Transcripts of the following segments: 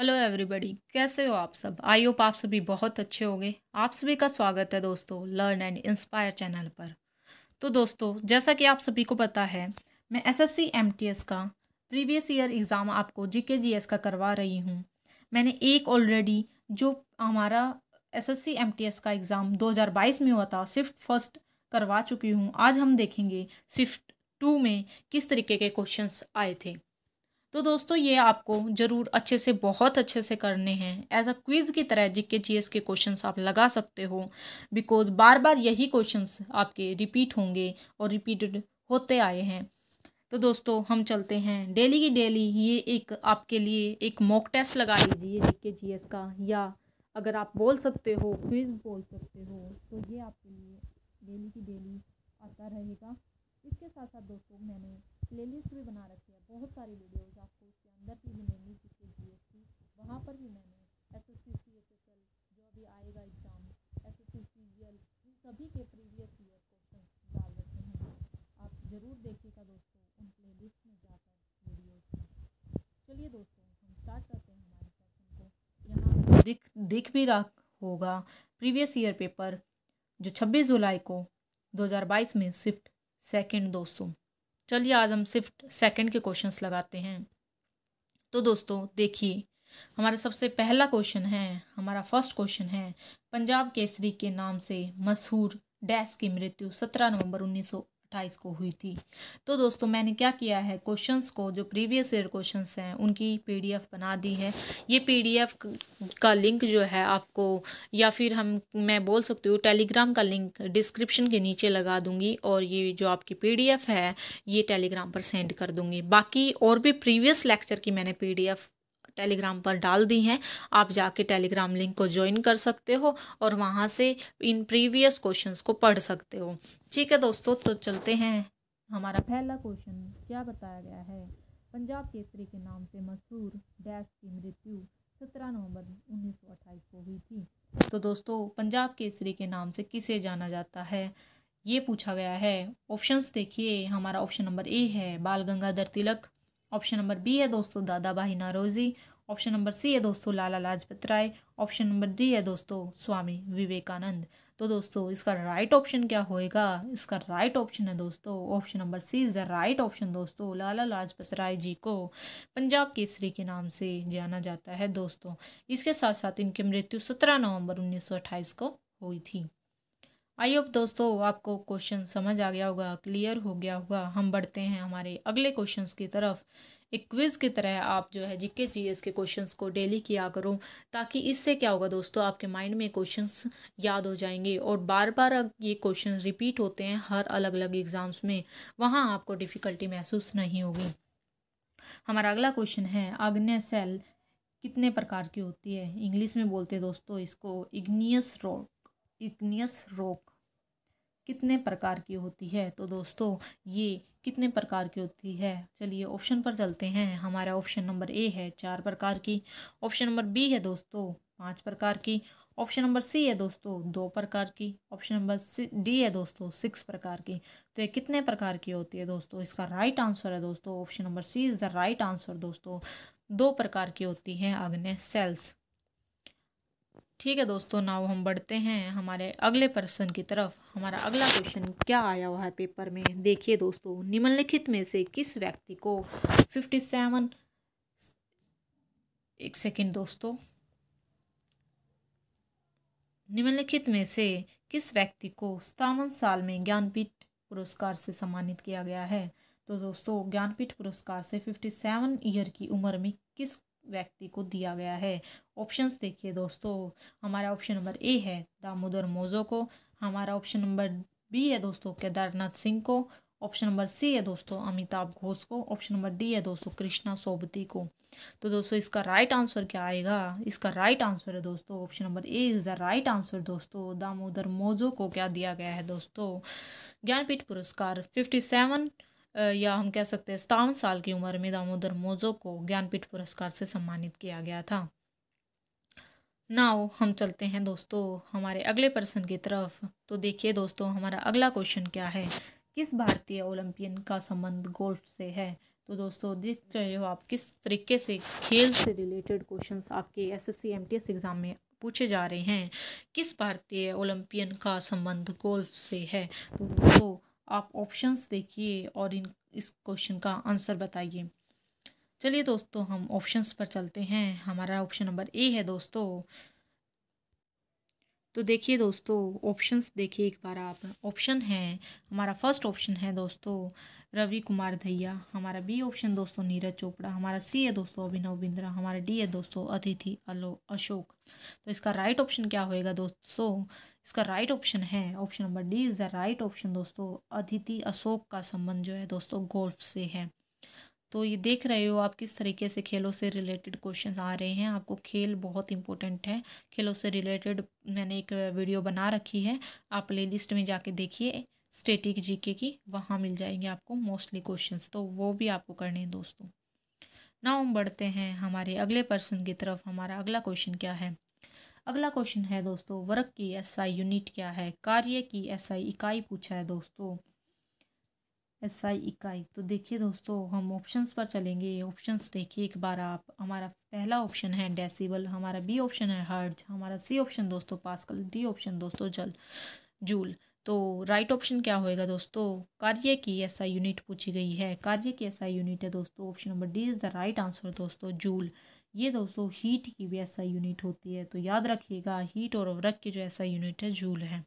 hello everybody कैसे हो आप सब आई होप आप सभी बहुत अच्छे होंगे आप सभी का स्वागत है दोस्तों लर्न एंड इंस्पायर चैनल पर तो दोस्तों जैसा कि आप सभी को पता है मैं एसएससी एमटीएस का प्रीवियस ईयर एग्ज़ाम आपको जीएस का करवा रही हूँ मैंने एक ऑलरेडी जो हमारा एसएससी एमटीएस का एग्ज़ाम 2022 में हुआ था शिफ्ट फर्स्ट करवा चुकी हूँ आज हम देखेंगे शिफ्ट टू में किस तरीके के क्वेश्चंस आए थे तो दोस्तों ये आपको ज़रूर अच्छे से बहुत अच्छे से करने हैं एज अ क्विज़ की तरह जिक्के जी के क्वेश्चन आप लगा सकते हो बिकॉज बार बार यही क्वेश्चन आपके रिपीट होंगे और रिपीटेड होते आए हैं तो दोस्तों हम चलते हैं डेली की डेली ये एक आपके लिए एक मॉक टेस्ट लगा लीजिए जिक्के जी का या अगर आप बोल सकते हो क्विज बोल सकते हो तो ये आपके लिए डेली की डेली आता रहेगा इसके साथ साथ दोस्तों मैंने प्लेलिस्ट भी बना रखी बहुत सारी वीडियोस आपको उसके अंदर भी मिलेंगी जिसके जीएसटी वहाँ पर भी मैंने S S C C S S L जो भी आएगा exam S S C C G L इन सभी के प्रीवियस ईयर क्वेश्चन डाल रखे हैं आप ज़रूर देखिएगा दोस्तों उन प्ले लिस्ट में जाकर वीडियोस चलिए दोस्तों हम स्टार्ट करते हैं हमारे सेशन को यहाँ दिख दिख भी रहा होगा प्रीवियस ईयर पेपर जो 26 जुलाई को 2022 में शिफ्ट सेकंड दोस्तों चलिए आज हम सिर्फ सेकंड के क्वेश्चंस लगाते हैं तो दोस्तों देखिए हमारा सबसे पहला क्वेश्चन है हमारा फर्स्ट क्वेश्चन है पंजाब केसरी के नाम से मशहूर डैश की मृत्यु सत्रह नवंबर उन्नीस सौ अट्ठाईस को हुई थी तो दोस्तों मैंने क्या किया है क्वेश्चंस को जो प्रीवियस ईयर क्वेश्चंस हैं उनकी पीडीएफ बना दी है ये पीडीएफ का लिंक जो है आपको या फिर हम मैं बोल सकती हूँ टेलीग्राम का लिंक डिस्क्रिप्शन के नीचे लगा दूँगी और ये जो आपकी पी है ये टेलीग्राम पर सेंड कर दूँगी बाकी और भी प्रीवियस लेक्चर की मैंने पी टेलीग्राम पर डाल दी हैं आप जाके टेलीग्राम लिंक को ज्वाइन कर सकते हो और वहाँ से इन प्रीवियस क्वेश्चंस को पढ़ सकते हो ठीक है दोस्तों तो चलते हैं हमारा पहला क्वेश्चन क्या बताया गया है पंजाब केसरी के नाम से मशहूर डैश की मृत्यु सत्रह नवंबर अट्ठाईस को हुई थी तो दोस्तों पंजाब केसरी के नाम से किसे जाना जाता है ये पूछा गया है ऑप्शंस देखिए हमारा ऑप्शन नंबर ए है Bal Gangadhar Tilak option number B है दोस्तों दादा भाई नारोजी ऑप्शन नंबर सी है दोस्तों Lala Lajpat Rai option number D है दोस्तों स्वामी विवेकानंद तो दोस्तों इसका राइट ऑप्शन क्या होएगा इसका राइट ऑप्शन है दोस्तों option number C is the right option दोस्तों लाला लाजपत राय जी को पंजाब केसरी के नाम से जाना जाता है दोस्तों इसके साथ साथ इनकी मृत्यु सत्रह नवम्बर उन्नीस को हुई थी आई होप दोस्तों आपको क्वेश्चन समझ आ गया होगा क्लियर हो गया होगा हम बढ़ते हैं हमारे अगले क्वेश्चन की तरफ एक क्विज़ की तरह आप जो है जीके जीएस के क्वेश्चंस को डेली किया करो ताकि इससे क्या होगा दोस्तों आपके माइंड में क्वेश्चंस याद हो जाएंगे और बार बार ये क्वेश्चन रिपीट होते हैं हर अलग अलग एग्ज़ाम्स में वहाँ आपको डिफ़िकल्टी महसूस नहीं होगी हमारा अगला क्वेश्चन है आग्नेय सेल कितने प्रकार की होती है इंग्लिश में बोलते दोस्तों इसको इग्नियस रॉक इग्नियस रॉक कितने प्रकार की होती है तो दोस्तों ये कितने प्रकार की होती है चलिए ऑप्शन पर चलते हैं हमारा ऑप्शन नंबर ए है चार प्रकार की ऑप्शन नंबर बी है दोस्तों पाँच प्रकार की ऑप्शन नंबर सी है दोस्तों दो प्रकार की ऑप्शन नंबर डी है दोस्तों सिक्स प्रकार की तो ये कितने प्रकार की होती है दोस्तों इसका राइट आंसर है दोस्तों option number C is the right answer दोस्तों दो प्रकार की होती हैं अग्नि सेल्स ठीक है दोस्तों नाव हम बढ़ते हैं हमारे अगले पर्सन की तरफ हमारा अगला क्वेश्चन क्या आया हुआ है पेपर में देखिए दोस्तों निम्नलिखित में से किस व्यक्ति को फिफ्टी सेवन एक सेकेंड दोस्तों निम्नलिखित में से किस व्यक्ति को सतावन साल में ज्ञानपीठ पुरस्कार से सम्मानित किया गया है तो दोस्तों ज्ञानपीठ पुरस्कार से सेवन ईयर की उम्र में किस व्यक्ति को दिया गया है ऑप्शंस देखिए दोस्तों हमारा ऑप्शन नंबर ए है दामोदर मोजो को हमारा ऑप्शन नंबर बी है दोस्तों केदारनाथ सिंह को ऑप्शन नंबर सी है दोस्तों अमिताभ घोष को ऑप्शन नंबर डी है दोस्तों कृष्णा सोबती को तो दोस्तों इसका राइट आंसर क्या आएगा इसका राइट आंसर है दोस्तों option number A is the right answer दोस्तों दामोदर मोजो को क्या दिया गया है दोस्तों ज्ञानपीठ पुरस्कार फिफ्टी सेवन या हम कह सकते हैं सतावन साल की उम्र में दामोदर मोजो को ज्ञानपीठ पुरस्कार से सम्मानित किया गया था नाउ हम चलते हैं दोस्तों हमारे अगले पर्सन की तरफ तो देखिए दोस्तों हमारा अगला क्वेश्चन क्या है किस भारतीय ओलंपियन का संबंध गोल्फ से है तो दोस्तों देख रहे हो आप किस तरीके से खेल से रिलेटेड क्वेश्चंस आपके एसएससी एमटीएस एग्ज़ाम में पूछे जा रहे हैं किस भारतीय ओलंपियन का संबंध गोल्फ से है तो दोस्तों आप ऑप्शंस देखिए और इन इस क्वेश्चन का आंसर बताइए चलिए दोस्तों हम ऑप्शंस पर चलते हैं हमारा ऑप्शन नंबर ए है दोस्तों तो देखिए दोस्तों ऑप्शंस देखिए एक बार आप ऑप्शन है हमारा फर्स्ट ऑप्शन है दोस्तों रवि कुमार धैया हमारा बी ऑप्शन दोस्तों नीरज चोपड़ा हमारा सी है दोस्तों अभिनव बिंद्रा हमारा डी है दोस्तों अतिथि अलो अशोक तो इसका राइट ऑप्शन क्या होएगा दोस्तों इसका राइट ऑप्शन है option number D is the right option दोस्तों अतिथि अशोक का संबंध जो है दोस्तों गोल्फ से है तो ये देख रहे हो आप किस तरीके से खेलों से रिलेटेड क्वेश्चन आ रहे हैं आपको खेल बहुत इंपॉर्टेंट है खेलों से रिलेटेड मैंने एक वीडियो बना रखी है आप प्ले में जाके देखिए स्टेटिक जीके की वहाँ मिल जाएंगे आपको मोस्टली क्वेश्चंस तो वो भी आपको करने हैं दोस्तों ना हम बढ़ते हैं हमारे अगले पर्सन की तरफ हमारा अगला क्वेश्चन क्या है अगला क्वेश्चन है दोस्तों वर्क की एसआई यूनिट क्या है कार्य की एसआई इकाई पूछा है दोस्तों एसआई इकाई तो देखिए दोस्तों हम ऑप्शंस पर चलेंगे ऑप्शंस देखिए एक बार आप हमारा पहला ऑप्शन है डेसिबल हमारा बी ऑप्शन है हर्ज हमारा सी ऑप्शन दोस्तों पास्कल डी ऑप्शन दोस्तों जल जूल तो राइट ऑप्शन क्या होएगा दोस्तों कार्य की ऐसा यूनिट पूछी गई है कार्य की ऐसा यूनिट है दोस्तों option number D is the right answer दोस्तों जूल ये दोस्तों हीट की भी ऐसा यूनिट होती है तो याद रखिएगा हीट और वर्क की जो ऐसा यूनिट है जूल है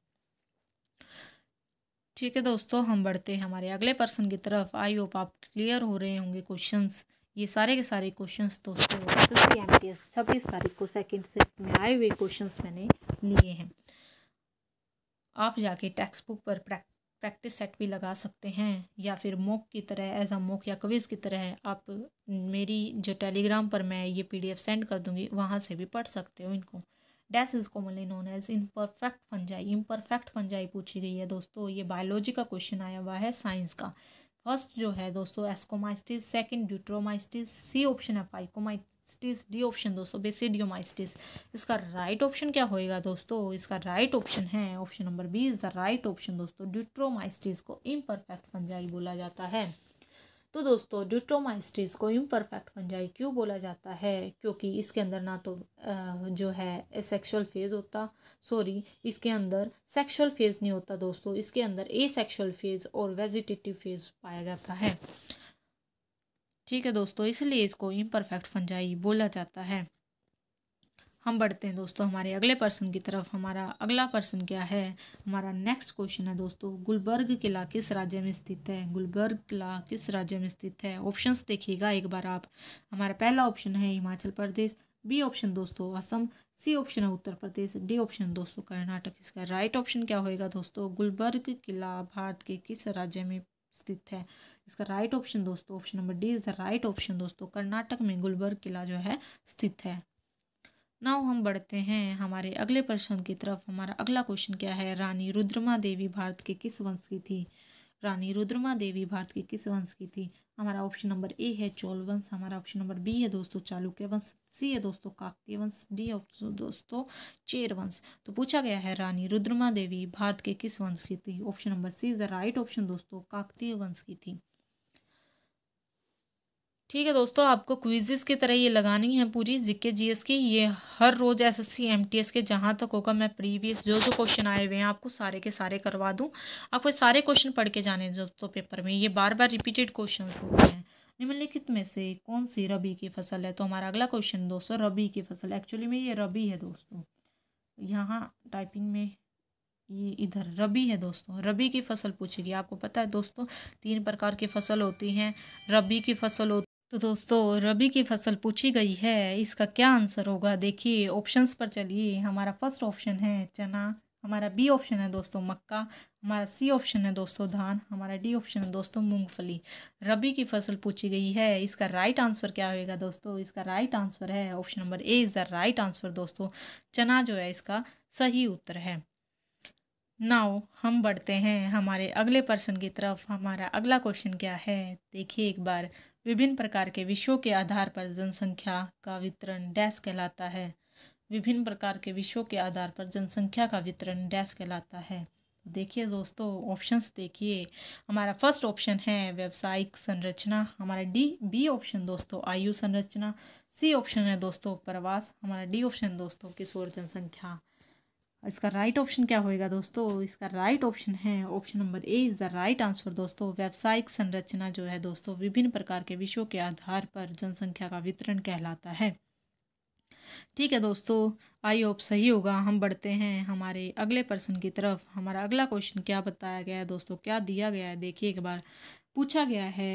ठीक है दोस्तों हम बढ़ते हैं हमारे अगले पर्सन की तरफ आई होप आप क्लियर हो रहे होंगे क्वेश्चंस ये सारे के सारे क्वेश्चंस दोस्तों एम टी एस छब्बीस तारीख को सेकेंड शिफ्ट में आए हुए क्वेश्चंस मैंने लिए हैं आप जाके टेक्स्ट बुक पर प्रैक्टिस सेट भी लगा सकते हैं या फिर मोक की तरह एज अ मोक या क्विज़ की तरह आप मेरी जो टेलीग्राम पर मैं ये पीडीएफ सेंड कर दूँगी वहाँ से भी पढ़ सकते हो इनको this is commonly known as imperfect fungi imperfect fungi पूछी गई है दोस्तों ये बायोलॉजी का क्वेश्चन आया हुआ है साइंस का फर्स्ट जो है दोस्तों ascomycetes second deuteromycetes C option है फाइकोमाइस्टिस डी ऑप्शन दोस्तों बेसिडियोमाइस्टिस इसका राइट ऑप्शन क्या होएगा दोस्तों इसका राइट ऑप्शन है option number B is the right option दोस्तों ड्यूट्रोमाइस्टिस को इम्परफेक्ट फंजाई बोला जाता है तो दोस्तों ड्यूटोमाइसटिस को इम्परफेक्ट फंजाई क्यों बोला जाता है क्योंकि इसके अंदर ना तो जो है सेक्सुअल फेज़ होता सॉरी इसके अंदर सेक्सुअल फेज़ नहीं होता दोस्तों इसके अंदर ए सेक्शुअल फेज़ और वेजिटेटिव फेज़ पाया जाता है ठीक है दोस्तों इसलिए इसको इम्परफेक्ट फंजाई बोला जाता है हम बढ़ते हैं दोस्तों हमारे अगले पर्सन की तरफ हमारा अगला पर्सन क्या है हमारा नेक्स्ट क्वेश्चन है दोस्तों गुलबर्ग किला किस राज्य में स्थित है गुलबर्ग किला किस राज्य में स्थित है ऑप्शंस देखिएगा एक बार आप हमारा पहला ऑप्शन है हिमाचल प्रदेश बी ऑप्शन दोस्तों असम सी ऑप्शन है उत्तर प्रदेश डी ऑप्शन दोस्तों कर्नाटक इसका राइट ऑप्शन क्या होएगा दोस्तों गुलबर्ग किला भारत के किस राज्य में स्थित है इसका राइट ऑप्शन दोस्तों option number D is the right option दोस्तों कर्नाटक में गुलबर्ग किला जो है स्थित है नाउ हम बढ़ते हैं हमारे अगले प्रश्न की तरफ हमारा अगला क्वेश्चन क्या है रानी रुद्रमा देवी भारत के किस वंश की थी रानी रुद्रमा देवी भारत के किस वंश की थी हमारा ऑप्शन नंबर ए है चोल वंश हमारा ऑप्शन नंबर बी है दोस्तों चालुक्य वंश सी है दोस्तों काकतीय वंश डी ऑप्शन दोस्तों चेर वंश तो पूछा गया है रानी रुद्रमा देवी भारत के किस वंश की थी option number C is the right option दोस्तों काकतीय वंश की थी ठीक है दोस्तों आपको क्विजेस की तरह ये लगानी है पूरी जिक्के जीएस की ये हर रोज एसएससी एमटीएस के जहाँ तक होगा मैं प्रीवियस जो जो क्वेश्चन आए हुए हैं आपको सारे के सारे करवा दूँ आपको सारे क्वेश्चन पढ़ के जाने दोस्तों पेपर में ये बार बार रिपीटेड क्वेश्चन होते हैं निम्नलिखित में से कौन सी रबी की फसल है तो हमारा अगला क्वेश्चन दोस्तों रबी की फसल एक्चुअली में ये रबी है दोस्तों यहाँ टाइपिंग में ये इधर रबी है दोस्तों रबी की फसल पूछेगी आपको पता है दोस्तों तीन प्रकार की फसल होती हैं रबी की फसल होती तो दोस्तों रबी की फसल पूछी गई है इसका क्या आंसर होगा देखिए ऑप्शंस पर चलिए हमारा फर्स्ट ऑप्शन है चना हमारा बी ऑप्शन है दोस्तों मक्का हमारा सी ऑप्शन है दोस्तों धान हमारा डी ऑप्शन है दोस्तों मूंगफली रबी की फसल पूछी गई है इसका राइट आंसर क्या होगा दोस्तों इसका राइट आंसर है option number A is the right answer दोस्तों चना जो है इसका सही उत्तर है नाउ हम बढ़ते हैं हमारे अगले पर्सन की तरफ हमारा अगला क्वेश्चन क्या है देखिए एक बार विभिन्न प्रकार के विषयों के आधार पर जनसंख्या का वितरण डैश कहलाता है विभिन्न प्रकार के विषयों के आधार पर जनसंख्या का वितरण डैश कहलाता है देखिए दोस्तों ऑप्शंस देखिए हमारा फर्स्ट ऑप्शन है व्यवसायिक संरचना हमारा डी बी ऑप्शन दोस्तों आयु संरचना सी ऑप्शन है दोस्तों प्रवास हमारा डी ऑप्शन दोस्तों किशोर जनसंख्या इसका राइट ऑप्शन क्या होएगा दोस्तों इसका राइट ऑप्शन है option number A is the right answer दोस्तों व्यावसायिक संरचना जो है दोस्तों विभिन्न प्रकार के विषयों के आधार पर जनसंख्या का वितरण कहलाता है ठीक है दोस्तों आई होप सही होगा हम बढ़ते हैं हमारे अगले पर्सन की तरफ हमारा अगला क्वेश्चन क्या बताया गया है दोस्तों क्या दिया गया है देखिए एक बार पूछा गया है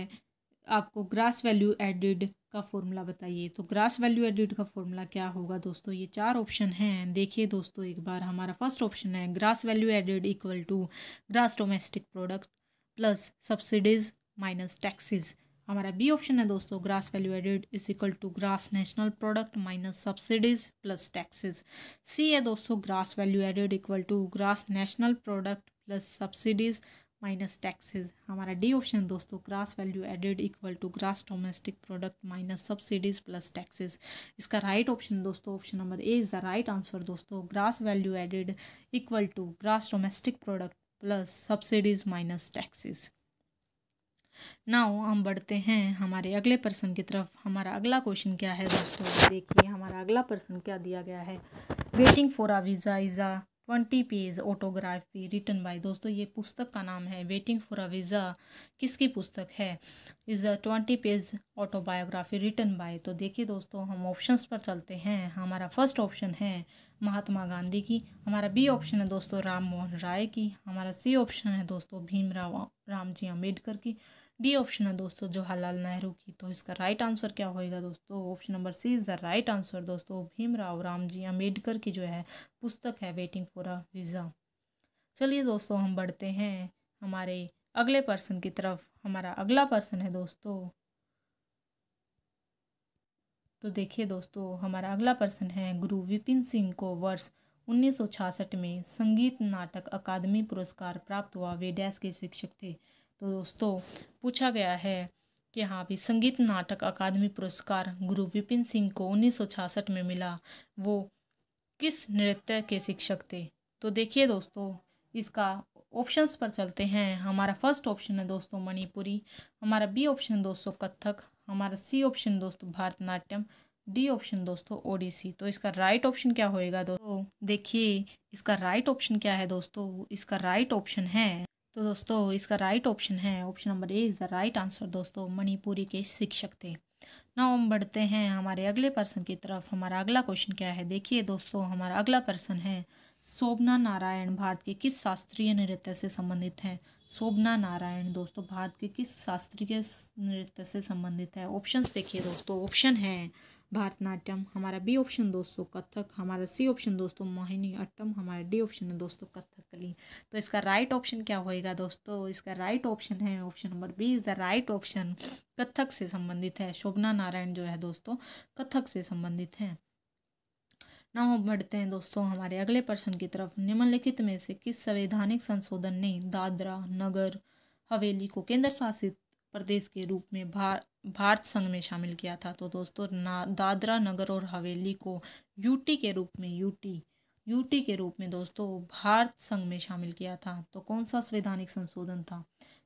आपको ग्रास वैल्यू एडिड का फॉर्मूला बताइए तो ग्रास वैल्यू एडिड का फॉर्मूला क्या होगा दोस्तों ये चार ऑप्शन हैं देखिए दोस्तों एक बार हमारा फर्स्ट ऑप्शन है gross value added equal to gross domestic product plus subsidies minus taxes हमारा बी ऑप्शन है दोस्तों gross value added is equal to gross national product minus subsidies plus taxes C है दोस्तों gross value added equal to gross national product plus subsidies minus taxes हमारा D option दोस्तों gross value added equal to gross domestic product minus subsidies plus taxes इसका right right option दोस्तों option number A is the right answer दोस्तों gross value added equal to gross domestic product plus subsidies minus taxes now हम बढ़ते हैं हमारे अगले person की तरफ हमारा अगला क्वेश्चन क्या है दोस्तों देखिए हमारा अगला पर्सन क्या दिया गया है waiting for a visa is a twenty page autobiography written by दोस्तों ये पुस्तक का नाम है वेटिंग फॉर अ वीज़ा किसकी पुस्तक है is a twenty page autobiography written by तो देखिए दोस्तों हम ऑप्शंस पर चलते हैं हमारा फर्स्ट ऑप्शन है महात्मा गांधी की हमारा बी ऑप्शन है दोस्तों राम मोहन राय की हमारा सी ऑप्शन है दोस्तों भीमराव राम जी अम्बेडकर की डी ऑप्शन है दोस्तों जवाहरलाल नेहरू की तो इसका राइट आंसर क्या होएगा दोस्तों option number C is the right answer दोस्तों भीमराव राम जी अम्बेडकर की जो है पुस्तक है वेटिंग फॉर अ वीज़ा चलिए दोस्तों हम बढ़ते हैं हमारे अगले पर्सन की तरफ हमारा अगला पर्सन है दोस्तों तो देखिए दोस्तों हमारा अगला पर्सन है गुरु विपिन सिंह को वर्ष छियासठ में संगीत नाटक अकादमी पुरस्कार प्राप्त हुआ वे डैस के शिक्षक थे तो दोस्तों पूछा गया है कि हाँ भी संगीत नाटक अकादमी पुरस्कार गुरु विपिन सिंह को उन्नीस में मिला वो किस नृत्य के शिक्षक थे तो देखिए दोस्तों इसका ऑप्शंस पर चलते हैं हमारा फर्स्ट ऑप्शन है दोस्तों मणिपुरी हमारा बी ऑप्शन दोस्तों कथक हमारा सी ऑप्शन दोस्तों भारतनाट्यम डी ऑप्शन दोस्तों ओडिसी तो इसका राइट ऑप्शन क्या होएगा दोस्तों देखिए इसका राइट ऑप्शन क्या है दोस्तों इसका राइट ऑप्शन है तो दोस्तों इसका राइट ऑप्शन है option number A is the right answer दोस्तों मणिपुरी के शिक्षक थे ना हम बढ़ते हैं हमारे अगले पर्सन की तरफ हमारा अगला क्वेश्चन क्या है देखिए दोस्तों हमारा अगला पर्सन है शोभना नारायण भारत के किस शास्त्रीय नृत्य से संबंधित हैं शोभना नारायण दोस्तों भारत के किस शास्त्रीय नृत्य से संबंधित है ऑप्शंस देखिए दोस्तों ऑप्शन है भारतनाट्यम हमारा बी ऑप्शन दोस्तों कथक हमारा सी ऑप्शन दोस्तों मोहिनी अट्टम हमारा डी ऑप्शन है दोस्तों कथकली तो इसका राइट ऑप्शन क्या होएगा दोस्तों इसका राइट ऑप्शन है option number B is the right option Kathak से संबंधित है शोभना नारायण जो है दोस्तों कथक से संबंधित हैं ना हो बढ़ते हैं दोस्तों हमारे अगले प्रश्न की तरफ निम्नलिखित में से किस संवैधानिक संशोधन ने दादरा नगर हवेली को केंद्र शासित प्रदेश के रूप में भार भारत संघ में शामिल किया था तो दोस्तों ना दादरा नगर और हवेली को यूटी के रूप में यूटी यूटी के रूप में दोस्तों भारत संघ में शामिल किया था तो कौन सा संवैधानिक संशोधन था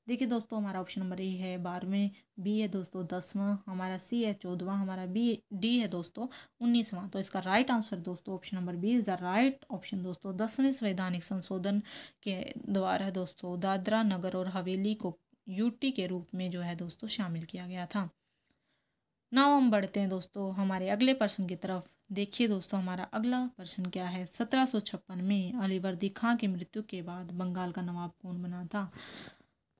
देखिए दोस्तों हमारा ऑप्शन नंबर ए है बारहवें बी है दोस्तों दसवां हमारा सी है चौदवा हमारा बी डी है दोस्तों उन्नीसवां तो इसका राइट आंसर दोस्तों option number B is the right option दोस्तों दसवें संवैधानिक संशोधन के द्वारा दोस्तों दादरा नगर और हवेली को यूटी के रूप में जो है दोस्तों शामिल किया गया था नाव हम बढ़ते हैं दोस्तों हमारे अगले प्रश्न की तरफ देखिए दोस्तों हमारा अगला प्रश्न क्या है सत्रह सौ छप्पन में अलीवर्दी खां की मृत्यु के बाद बंगाल का नवाब कौन बना था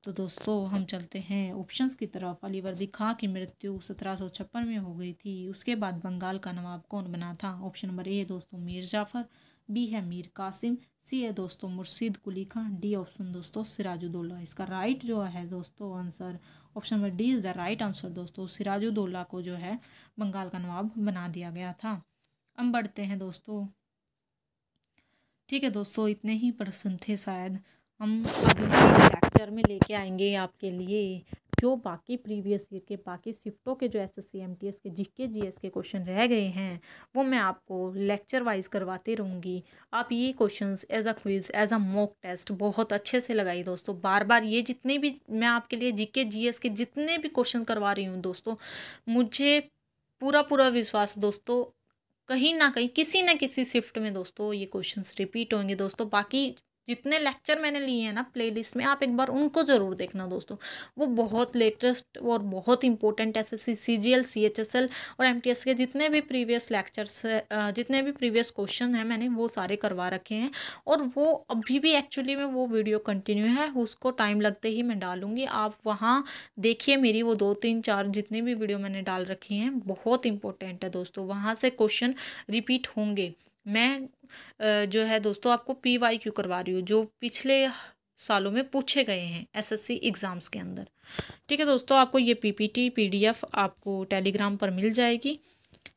तो दोस्तों हम चलते हैं ऑप्शंस की तरफ अलीवर्दी खां की मृत्यु सत्रह में हो गई थी उसके बाद बंगाल का नवाब कौन बना था ऑप्शन नंबर ए दोस्तों मीर जाफ़र बी है मीर कासिम सी है दोस्तों मुर्शीद कुली खान डी ऑप्शन दोस्तों सिराजुद्दौला इसका राइट जो है दोस्तों answer option number D is the right answer दोस्तों सिराजुद्दौला को जो है बंगाल का नवाब बना दिया गया था हम बढ़ते हैं दोस्तों ठीक है दोस्तों इतने ही प्रश्न थे शायद हम अभी ईयर में लेके आएंगे आपके लिए जो बाकी प्रीवियस ईयर के बाकी शिफ्टों के जो S S C M T S के जी के जी एस के क्वेश्चन रह गए हैं वो मैं आपको लेक्चर वाइज करवाती रहूँगी आप ये questions as a quiz as a mock test बहुत अच्छे से लगाइए दोस्तों बार बार ये जितने भी मैं आपके लिए जी के जी एस के जितने भी क्वेश्चन करवा रही हूँ दोस्तों मुझे पूरा पूरा विश्वास दोस्तों कहीं ना कहीं किसी ना किसी शिफ्ट में दोस्तों ये क्वेश्चंस रिपीट होंगे दोस्तों बाकी जितने लेक्चर मैंने लिए हैं ना प्लेलिस्ट में आप एक बार उनको ज़रूर देखना दोस्तों वो बहुत लेटेस्ट और बहुत important S S C C G L C H S L और एम टी एस के जितने भी प्रीवियस लेक्चर्स जितने भी प्रीवियस क्वेश्चन हैं मैंने वो सारे करवा रखे हैं और वो अभी भी एक्चुअली में वो वीडियो कंटिन्यू है उसको टाइम लगते ही मैं डालूँगी आप वहाँ देखिए मेरी वो दो तीन चार जितनी भी वीडियो मैंने डाल रखी हैं बहुत इंपॉर्टेंट है दोस्तों वहाँ से क्वेश्चन रिपीट होंगे मैं जो है दोस्तों आपको पी वाई क्यू करवा रही हूँ जो पिछले सालों में पूछे गए हैं एसएससी एग्ज़ाम्स के अंदर ठीक है दोस्तों आपको ये पीपीटी पीडीएफ आपको टेलीग्राम पर मिल जाएगी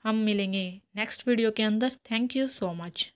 हम मिलेंगे नेक्स्ट वीडियो के अंदर थैंक यू सो मच